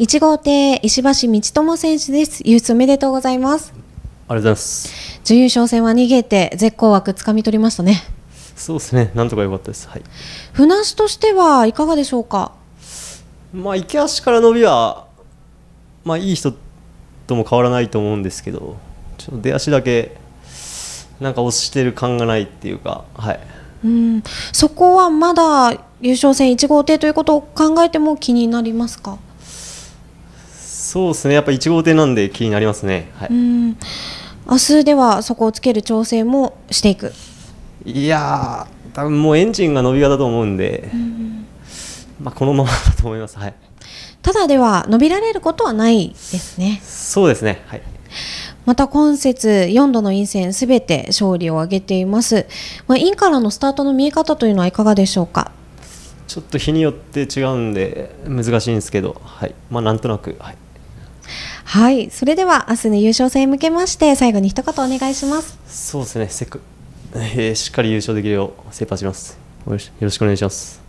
一号艇石橋道友選手です優勝おめでとうございますありがとうございます準優勝戦は逃げて絶好枠掴み取りましたねそうですねなんとか良かったですはい。船足としてはいかがでしょうかまあ池足から伸びはまあいい人とも変わらないと思うんですけどちょっと出足だけなんか押してる感がないっていうかはいうんそこはまだ優勝戦1号艇ということを考えても気になりますかそうですねやっぱ1号艇なんで気になりますね、はい、明日ではそこをつける調整もしていくいや多分もうエンジンが伸び型だと思うんで、ん、まあ、このままだと思います、はい、ただでは伸びられることはないですねそうですね、はい、また今節4度の陰線すべて勝利を挙げています、まあ、インからのスタートの見え方というのはいかがでしょうかちょっと日によって違うんで難しいんですけど、はいまあ、なんとなく、はい、はい、それでは明日の優勝戦へ向けまして最後に一言お願いします。そうですね、せっか、えー、しっかり優勝できるよう精一杯します。よろしくお願いします。